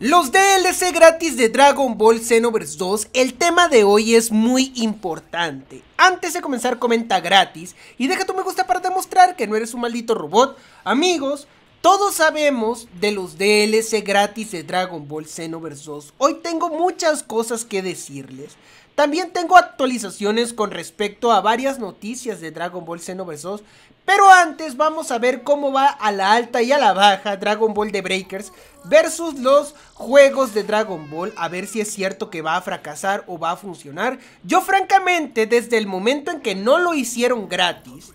Los DLC gratis de Dragon Ball Xenoverse 2, el tema de hoy es muy importante. Antes de comenzar comenta gratis y deja tu me gusta para demostrar que no eres un maldito robot. Amigos, todos sabemos de los DLC gratis de Dragon Ball Xenoverse 2. Hoy tengo muchas cosas que decirles. También tengo actualizaciones con respecto a varias noticias de Dragon Ball Xenoverse 2, pero antes vamos a ver cómo va a la alta y a la baja Dragon Ball The Breakers versus los juegos de Dragon Ball, a ver si es cierto que va a fracasar o va a funcionar. Yo francamente, desde el momento en que no lo hicieron gratis,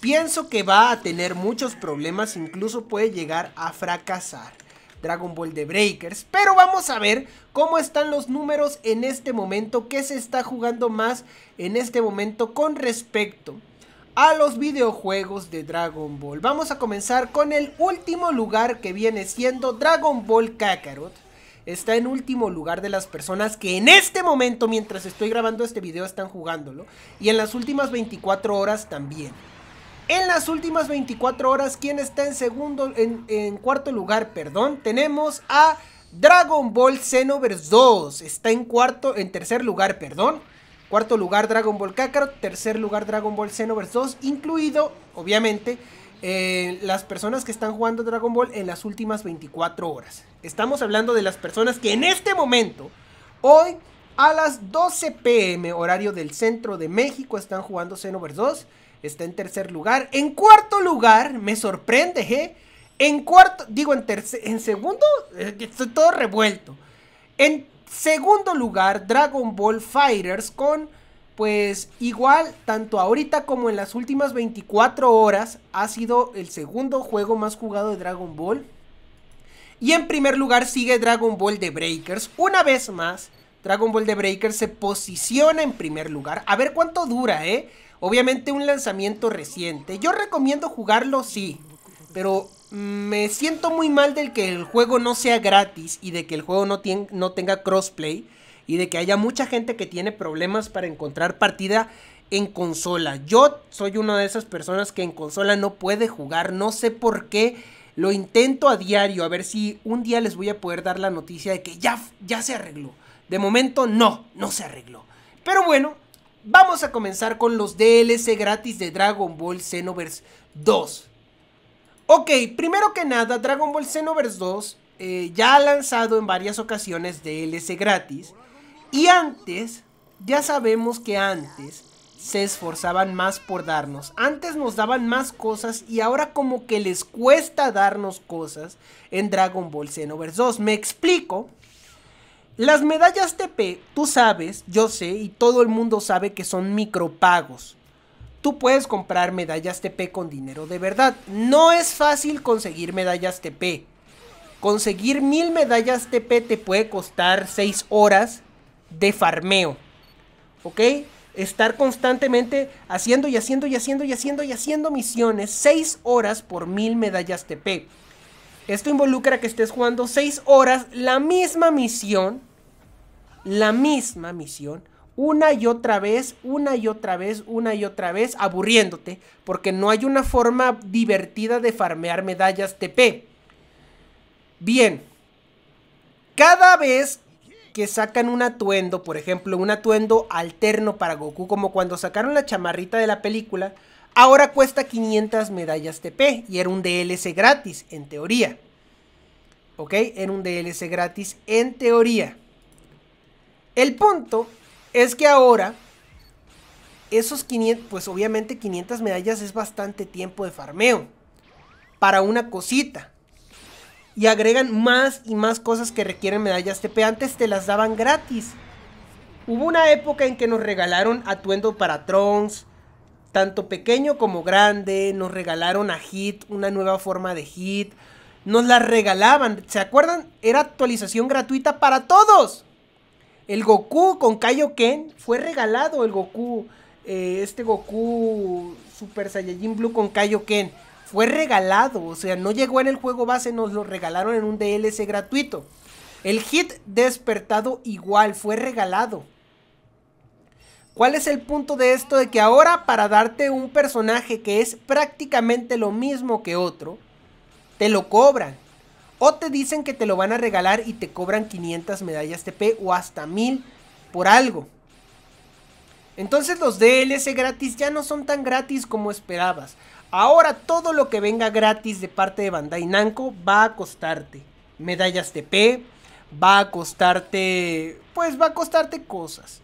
pienso que va a tener muchos problemas, incluso puede llegar a fracasar. Dragon Ball de Breakers. Pero vamos a ver cómo están los números en este momento, qué se está jugando más en este momento con respecto a los videojuegos de Dragon Ball. Vamos a comenzar con el último lugar que viene siendo Dragon Ball Kakarot. Está en último lugar de las personas que en este momento, mientras estoy grabando este video, están jugándolo. Y en las últimas 24 horas también. En las últimas 24 horas, quien está en segundo, en, cuarto lugar, perdón, tenemos a Dragon Ball Xenoverse 2. Está en cuarto, en tercer lugar, perdón. Cuarto lugar Dragon Ball Kakarot, tercer lugar Dragon Ball Xenoverse 2, incluido, obviamente, eh, las personas que están jugando Dragon Ball en las últimas 24 horas. Estamos hablando de las personas que en este momento, hoy a las 12 pm, horario del centro de México, están jugando Xenoverse 2 está en tercer lugar. En cuarto lugar, me sorprende, ¿eh? En cuarto, digo, en, en segundo, eh, estoy todo revuelto. En segundo lugar, Dragon Ball Fighters con, pues igual, tanto ahorita como en las últimas 24 horas, ha sido el segundo juego más jugado de Dragon Ball. Y en primer lugar sigue Dragon Ball The Breakers. Una vez más, Dragon Ball The Breakers se posiciona en primer lugar. A ver cuánto dura, ¿eh? Obviamente un lanzamiento reciente. Yo recomiendo jugarlo, sí. Pero me siento muy mal del que el juego no sea gratis y de que el juego no, no tenga crossplay y de que haya mucha gente que tiene problemas para encontrar partida en consola. Yo soy una de esas personas que en consola no puede jugar, no sé por qué. Lo intento a diario, a ver si un día les voy a poder dar la noticia de que ya, ya se arregló. De momento no, no se arregló. Pero bueno, Vamos a comenzar con los DLC gratis de Dragon Ball Xenoverse 2. Ok, primero que nada, Dragon Ball Xenoverse 2 eh, ya ha lanzado en varias ocasiones DLC gratis. Y antes, ya sabemos que antes se esforzaban más por darnos. Antes nos daban más cosas y ahora como que les cuesta darnos cosas en Dragon Ball Xenoverse 2. Me explico. Las medallas TP, tú sabes, yo sé y todo el mundo sabe que son micropagos. Tú puedes comprar medallas TP con dinero de verdad. No es fácil conseguir medallas TP. Conseguir mil medallas TP te puede costar seis horas de farmeo. ¿Ok? Estar constantemente haciendo y haciendo y haciendo y haciendo y haciendo misiones seis horas por mil medallas TP. Esto involucra que estés jugando seis horas la misma misión la misma misión una y otra vez, una y otra vez, una y otra vez, aburriéndote, porque no hay una forma divertida de farmear medallas TP. Bien, cada vez que sacan un atuendo, por ejemplo, un atuendo alterno para Goku, como cuando sacaron la chamarrita de la película, ahora cuesta 500 medallas TP y era un DLC gratis, en teoría. ¿Ok? Era un DLC gratis, en teoría. El punto es que ahora, esos 500, pues obviamente 500 medallas es bastante tiempo de farmeo para una cosita. Y agregan más y más cosas que requieren medallas TP. Antes te las daban gratis. Hubo una época en que nos regalaron atuendo para Trunks, tanto pequeño como grande. Nos regalaron a Hit, una nueva forma de Hit. Nos la regalaban. ¿Se acuerdan? Era actualización gratuita para todos. El Goku con Kaioken fue regalado el Goku. Eh, este Goku Super Saiyajin Blue con Kaioken. Fue regalado. O sea, no llegó en el juego base, nos lo regalaron en un DLC gratuito. El hit despertado igual, fue regalado. ¿Cuál es el punto de esto? De que ahora para darte un personaje que es prácticamente lo mismo que otro, te lo cobran. O te dicen que te lo van a regalar y te cobran 500 medallas TP o hasta 1000 por algo. Entonces los DLC gratis ya no son tan gratis como esperabas. Ahora todo lo que venga gratis de parte de Bandai Namco va a costarte medallas TP, va a costarte, pues va a costarte cosas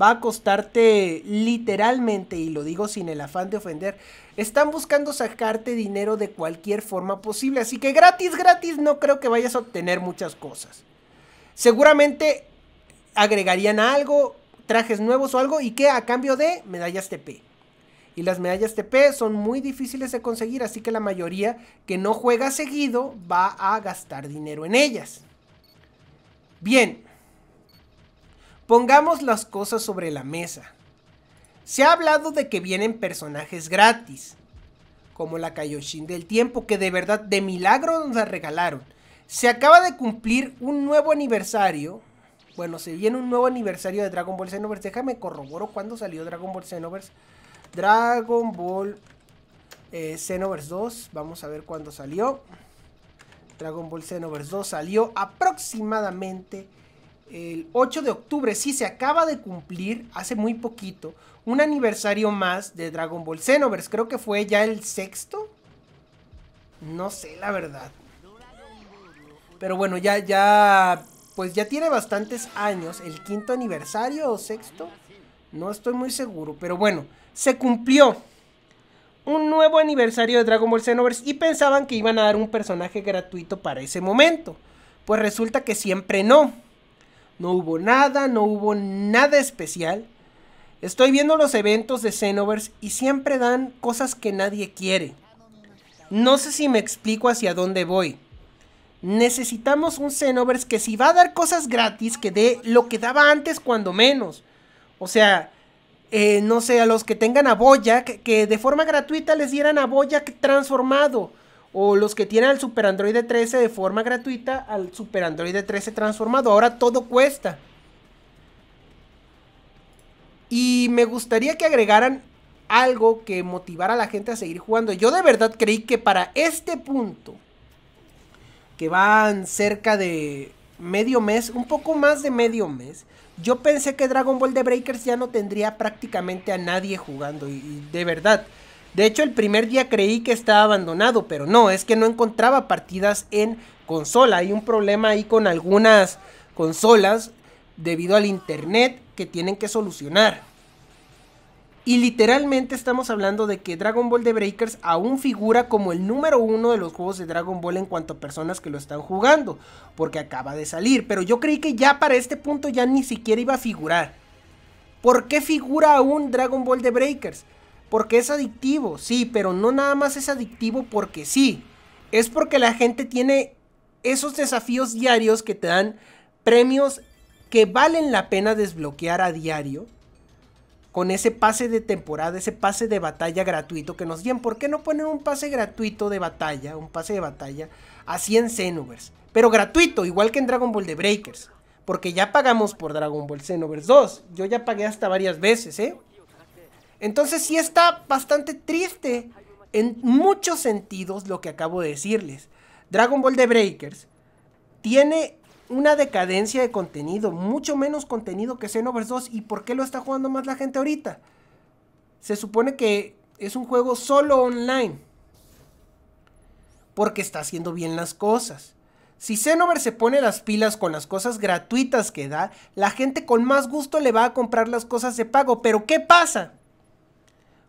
va a costarte literalmente, y lo digo sin el afán de ofender, están buscando sacarte dinero de cualquier forma posible. Así que gratis, gratis, no creo que vayas a obtener muchas cosas. Seguramente agregarían algo, trajes nuevos o algo, y que a cambio de medallas TP. Y las medallas TP son muy difíciles de conseguir, así que la mayoría que no juega seguido va a gastar dinero en ellas. Bien, Pongamos las cosas sobre la mesa. Se ha hablado de que vienen personajes gratis, como la Kaioshin del tiempo, que de verdad de milagro nos la regalaron. Se acaba de cumplir un nuevo aniversario. Bueno, se viene un nuevo aniversario de Dragon Ball Xenoverse. Déjame corroboro cuándo salió Dragon Ball Xenoverse. Dragon Ball eh, Xenoverse 2. Vamos a ver cuándo salió. Dragon Ball Xenoverse 2 salió aproximadamente el 8 de octubre, sí, se acaba de cumplir hace muy poquito un aniversario más de Dragon Ball Xenoverse. Creo que fue ya el sexto. No sé, la verdad. Pero bueno, ya, ya, pues ya tiene bastantes años. El quinto aniversario o sexto. No estoy muy seguro, pero bueno, se cumplió un nuevo aniversario de Dragon Ball Xenoverse y pensaban que iban a dar un personaje gratuito para ese momento. Pues resulta que siempre no. No hubo nada, no hubo nada especial. Estoy viendo los eventos de Xenoverse y siempre dan cosas que nadie quiere. No sé si me explico hacia dónde voy. Necesitamos un Xenoverse que si va a dar cosas gratis, que dé lo que daba antes cuando menos. O sea, eh, no sé, a los que tengan a Boyak, que de forma gratuita les dieran a Boyak transformado o los que tienen al Super Android 13 de forma gratuita al Super Android 13 transformado. Ahora todo cuesta. Y me gustaría que agregaran algo que motivara a la gente a seguir jugando. Yo de verdad creí que para este punto, que van cerca de medio mes, un poco más de medio mes, yo pensé que Dragon Ball de Breakers ya no tendría prácticamente a nadie jugando. y de verdad, de hecho, el primer día creí que estaba abandonado, pero no, es que no encontraba partidas en consola. Hay un problema ahí con algunas consolas debido al internet que tienen que solucionar. Y literalmente estamos hablando de que Dragon Ball The Breakers aún figura como el número uno de los juegos de Dragon Ball en cuanto a personas que lo están jugando, porque acaba de salir, pero yo creí que ya para este punto ya ni siquiera iba a figurar. ¿Por qué figura aún Dragon Ball The Breakers? Porque es adictivo, sí, pero no nada más es adictivo porque sí. Es porque la gente tiene esos desafíos diarios que te dan premios que valen la pena desbloquear a diario con ese pase de temporada, ese pase de batalla gratuito que nos dieron. ¿Por qué no ponen un pase gratuito de batalla, un pase de batalla así en Xenoverse? Pero gratuito, igual que en Dragon Ball de Breakers. Porque ya pagamos por Dragon Ball Xenoverse 2. Yo ya pagué hasta varias veces, ¿eh? Entonces sí está bastante triste en muchos sentidos lo que acabo de decirles. Dragon Ball The Breakers tiene una decadencia de contenido, mucho menos contenido que Xenoverse 2. ¿Y por qué lo está jugando más la gente ahorita? Se supone que es un juego solo online. Porque está haciendo bien las cosas. Si Xenoverse se pone las pilas con las cosas gratuitas que da, la gente con más gusto le va a comprar las cosas de pago. Pero ¿qué pasa?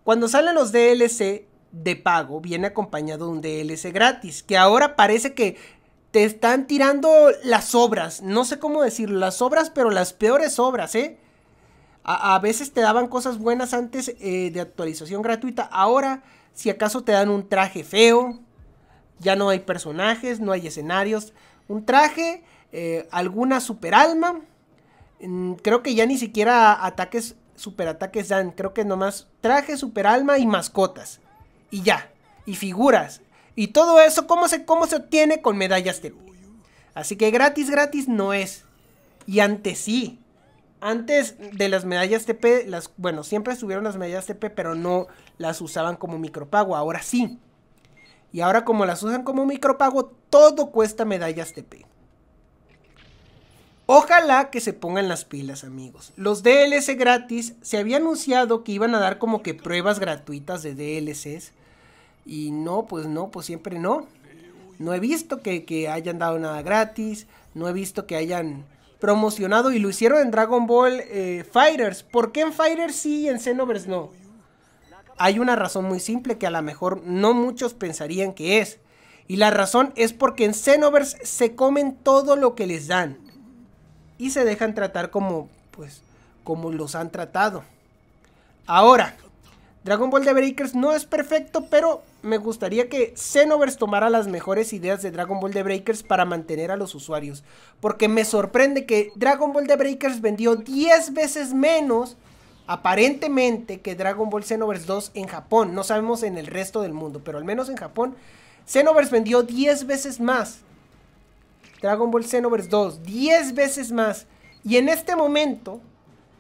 Cuando salen los DLC de pago, viene acompañado de un DLC gratis, que ahora parece que te están tirando las obras, no sé cómo decirlo, las obras, pero las peores obras, ¿eh? A, veces te daban cosas buenas antes eh, de actualización gratuita, ahora si acaso te dan un traje feo, ya no hay personajes, no hay escenarios, un traje, eh, alguna super alma, mm, creo que ya ni siquiera ataques ataques dan. Creo que nomás traje, alma y mascotas. Y ya. Y figuras. Y todo eso, ¿cómo se, cómo se obtiene con medallas TP, Así que gratis, gratis no es. Y antes sí. Antes de las medallas TP, las, bueno, siempre estuvieron las medallas TP, pero no las usaban como micropago. Ahora sí. Y ahora como las usan como micropago, todo cuesta medallas TP. Ojalá que se pongan las pilas amigos. Los DLC gratis se había anunciado que iban a dar como que pruebas gratuitas de DLCs. Y no, pues no, pues siempre no. No he visto que, hayan dado nada gratis. No he visto que hayan promocionado y lo hicieron en Dragon Ball eh, Fighters. ¿Por qué en Fighters sí y en Xenoverse no? Hay una razón muy simple que a lo mejor no muchos pensarían que es. Y la razón es porque en Xenoverse se comen todo lo que les dan y se dejan tratar como, pues, como los han tratado. Ahora, Dragon Ball The Breakers no es perfecto, pero me gustaría que Xenoverse tomara las mejores ideas de Dragon Ball The Breakers para mantener a los usuarios. Porque me sorprende que Dragon Ball The Breakers vendió 10 veces menos, aparentemente, que Dragon Ball Xenoverse 2 en Japón. No sabemos en el resto del mundo, pero al menos en Japón, Xenoverse vendió 10 veces más. Dragon Ball Xenoverse 2 10 veces más. Y en este momento,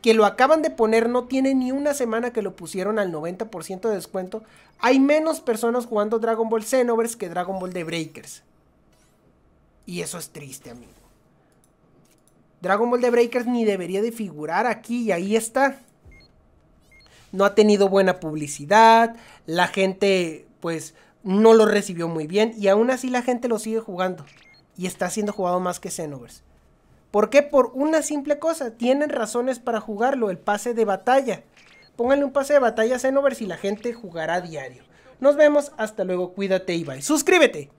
que lo acaban de poner, no tiene ni una semana que lo pusieron al 90% de descuento, hay menos personas jugando Dragon Ball Xenoverse que Dragon Ball de Breakers. Y eso es triste, amigo. Dragon Ball de Breakers ni debería de figurar aquí y ahí está. No ha tenido buena publicidad, la gente pues no lo recibió muy bien y aún así la gente lo sigue jugando y está siendo jugado más que Xenoverse. ¿Por qué? Por una simple cosa. Tienen razones para jugarlo, el pase de batalla. Pónganle un pase de batalla a Xenoverse y la gente jugará a diario. Nos vemos, hasta luego, cuídate y bye. Suscríbete.